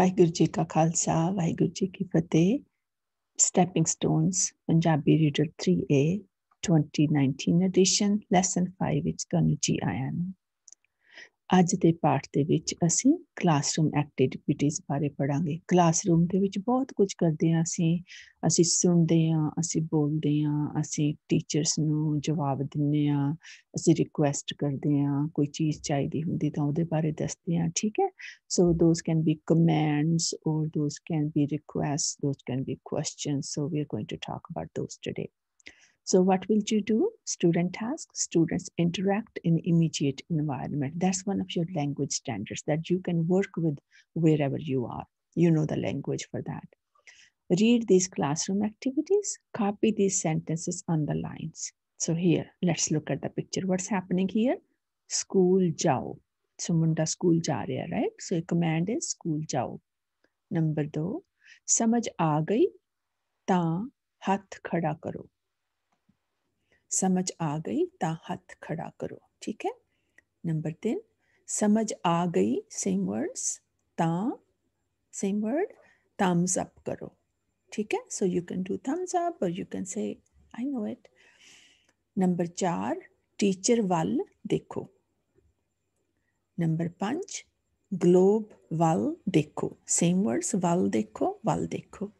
ਵਾਹਿਗੁਰੂ ਜੀ ਕਾ ਖਾਲਸਾ ਵਾਹਿਗੁਰੂ ਜੀ ਕੀ ਫਤਿਹ stepping stones punjabi reader 3a 2019 edition lesson 5 ਵਿੱਚ ਤੁਹਾਨੂੰ ਜੀ ਆਇਆਂ ਨੂੰ ਅੱਜ ਦੇ ਪਾਠ ਦੇ ਵਿੱਚ ਅਸੀਂ ਕਲਾਸਰੂਮ ਐਕਟੀਵਿਟੀਜ਼ ਬਾਰੇ ਪੜਾਂਗੇ ਕਲਾਸਰੂਮ ਦੇ ਵਿੱਚ ਬਹੁਤ ਕੁਝ ਕਰਦੇ ਹਾਂ ਅਸੀਂ ਅਸੀਂ ਸੁਣਦੇ ਹਾਂ ਅਸੀਂ ਬੋਲਦੇ ਹਾਂ ਅਸੀਂ ਟੀਚਰਸ ਨੂੰ ਜਵਾਬ ਦਿੰਨੇ ਹਾਂ ਅਸੀਂ ਰਿਕੁਐਸਟ ਕਰਦੇ ਹਾਂ ਕੋਈ ਚੀਜ਼ ਚਾਹੀਦੀ ਹੁੰਦੀ ਤਾਂ ਉਹਦੇ ਬਾਰੇ ਦੱਸਦੇ ਆ ਠੀਕ ਹੈ so those can be commands or those can be request those can be questions so we are going to talk about those today So what will you do? Student task, students interact in immediate environment. That's one of your language standards that you can work with wherever you are. You know the language for that. Read these classroom activities, copy these sentences on the lines. So here, let's look at the picture. What's happening here? School jao. So munda school jaria, right? So your command is school jao. Number two, Samaj आ ta ਤਾਂ ਹੱਥ ਖੜਾ समझ आ गई ता हाथ खड़ा करो ठीक है नंबर तीन समझ आ गई सेम वर्ड्स ता सेम वर्ड थम्स अप करो ठीक है so you can do thumbs up और you can say I know it number चार टीचर वल देखो नंबर पांच ग्लोब वल देखो सेम वर्ड्स वल देखो वल देखो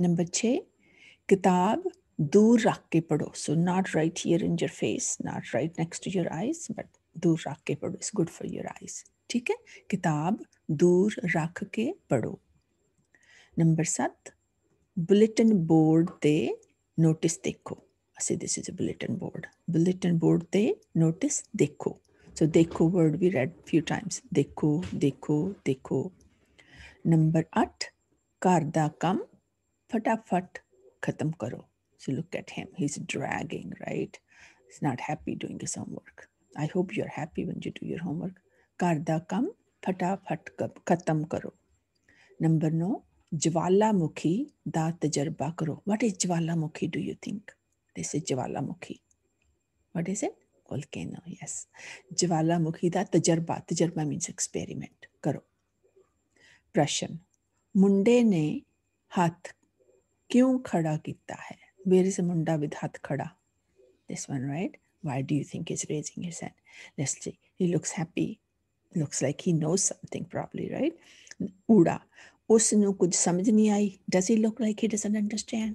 नंबर छ किताब दूर रख के पढ़ो so not right here in your face not right next to your eyes but दूर रख के पढ़ो is good for your eyes ठीक है किताब दूर रख के पढ़ो नंबर सात बुलेटिन बोर्ड ते नोटिस देखो असि this is bulletin board bulletin board ते नोटिस देखो सो देखो word we read few times देखो देखो देखो नंबर अठ घर का कम फटाफट खत्म करो So look at him. He's dragging, right? He's not happy doing his homework. I hope you're happy when you do your homework. Karda kam phata phat katam karo. Number no, jwala mukhi da tajarba karo. What is jwala mukhi, do you think? This is jwala mukhi. What is it? Volcano, yes. Jwala mukhi da tajarba. Tajarba means experiment. Karo. Prashan. Munde ne hath kyun khada kita hai? Where is a munda with hat khada? This one, right? Why do you think he's raising his hand? Let's see. He looks happy. Looks like he knows something, probably, right? Uda. Usnu oh, kuch samajh nahi Does he look like he doesn't understand?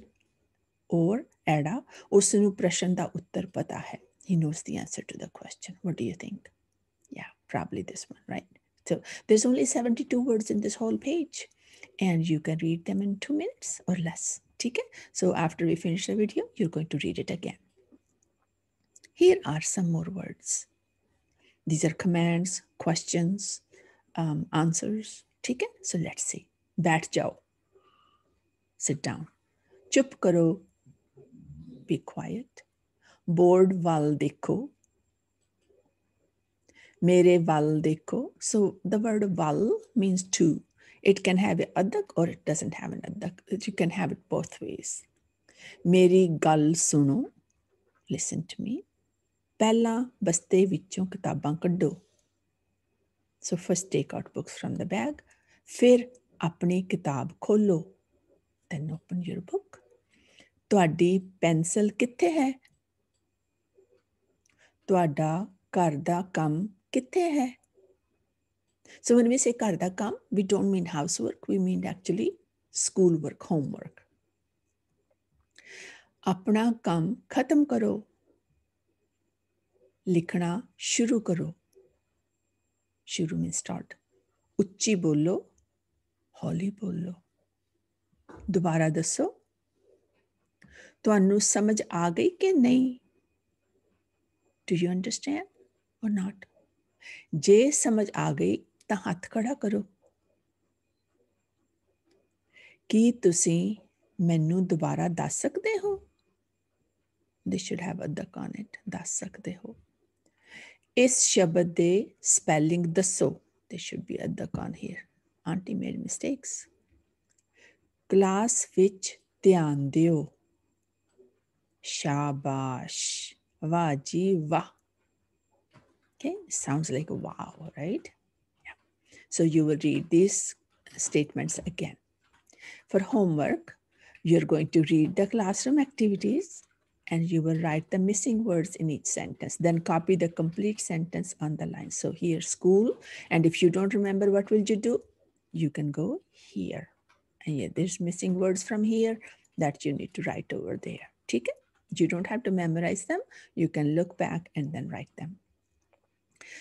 Or Ada. Usnu oh, prashn da uttar pata hai. He knows the answer to the question. What do you think? Yeah, probably this one, right? So there's only 72 words in this whole page, and you can read them in two minutes or less. Okay, so after we finish the video, you're going to read it again. Here are some more words. These are commands, questions, um, answers. Okay, so let's see. बैठ जाओ Sit down. चुप karo. Be quiet. Board वाल देखो मेरे वाल देखो so the word wall It can have a adak or it doesn't have an adak. You can have it both ways. ਮੇਰੀ ਗੱਲ ਸੁਣੋ ਲਿਸਨ ਟੂ ਮੀ ਪਹਿਲਾਂ ਬਸਤੇ ਵਿੱਚੋਂ ਕਿਤਾਬਾਂ ਕੱਢੋ so first take out books from the bag ਫਿਰ ਆਪਣੀ ਕਿਤਾਬ ਖੋਲੋ ਦੈਨ ਓਪਨ ਯੂਰ ਬੁੱਕ ਤੁਹਾਡੀ ਪੈਨਸਲ ਕਿੱਥੇ ਹੈ ਤੁਹਾਡਾ ਘਰ ਦਾ ਕੰਮ ਕਿੱਥੇ ਹੈ So when we say karda kam, we don't mean housework, we mean actually schoolwork, homework. Apna kam khatam karo. Likhna shuru karo. Shuru means start. Uchi बोलो ਹੌਲੀ ਬੋਲੋ Dubara ਦੱਸੋ ਤੁਹਾਨੂੰ ਸਮਝ ਆ ਗਈ ਕਿ ਨਹੀਂ do you understand or not ਜੇ ਸਮਝ ਆ ਤਾਂ ਹੱਥ ਖੜਾ ਕਰੋ ਕੀ ਤੁਸੀਂ ਮੈਨੂੰ ਦੁਬਾਰਾ ਦੱਸ ਸਕਦੇ ਹੋ they should have a duck on it ਦੱਸ ਸਕਦੇ ਹੋ ਇਸ ਸ਼ਬਦ ਦੇ ਸਪੈਲਿੰਗ ਦੱਸੋ they should be a duck on here aunty made mistakes class ਵਿੱਚ ਧਿਆਨ ਦਿਓ ਸ਼ਾਬਾਸ਼ ਵਾਹ ਜੀ ਵਾਹ Okay, like like wow, right? So you will read these statements again. For homework, you're going to read the classroom activities and you will write the missing words in each sentence. Then copy the complete sentence on the line. So here, school. And if you don't remember, what will you do? You can go here. And yeah, there's missing words from here that you need to write over there. Okay? You don't have to memorize them. You can look back and then write them.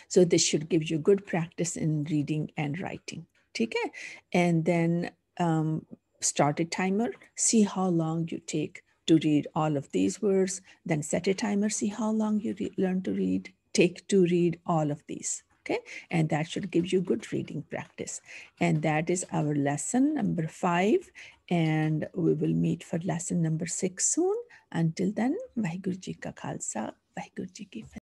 So this should give you good practice in reading and writing. Okay? and then um, start a timer see how long you take to read all of these words then set a timer see how long you learn to read take to read all of these okay and that should give you good reading practice and that is our lesson number five and we will meet for lesson number six soon until then vaheguru ji ka khalsa vaheguru ji ki